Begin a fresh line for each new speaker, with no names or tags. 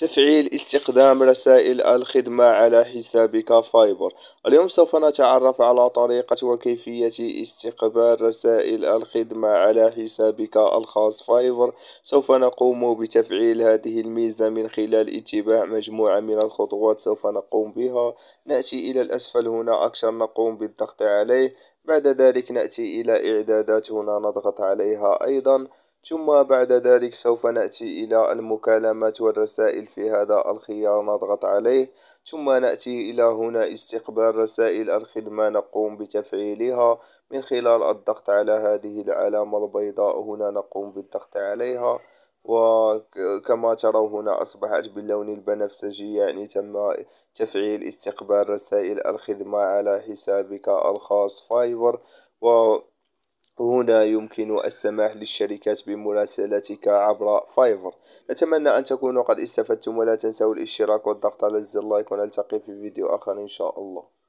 تفعيل استخدام رسائل الخدمة على حسابك فايبر اليوم سوف نتعرف على طريقة وكيفية استقبال رسائل الخدمة على حسابك الخاص فايبر سوف نقوم بتفعيل هذه الميزة من خلال اتباع مجموعة من الخطوات سوف نقوم بها نأتي إلى الأسفل هنا أكثر نقوم بالضغط عليه بعد ذلك نأتي إلى إعدادات هنا نضغط عليها أيضا ثم بعد ذلك سوف نأتي إلى المكالمات والرسائل في هذا الخيار نضغط عليه ثم نأتي إلى هنا استقبال رسائل الخدمة نقوم بتفعيلها من خلال الضغط على هذه العلامة البيضاء هنا نقوم بالضغط عليها وكما ترون هنا أصبحت باللون البنفسجي يعني تم تفعيل استقبال رسائل الخدمة على حسابك الخاص فايبر و هنا يمكن السماح للشركات بمراسلتك عبر فايفر نتمنى أن تكونوا قد استفدتم ولا تنسوا الاشتراك والضغط على زر اللايك ونلتقي في فيديو آخر إن شاء الله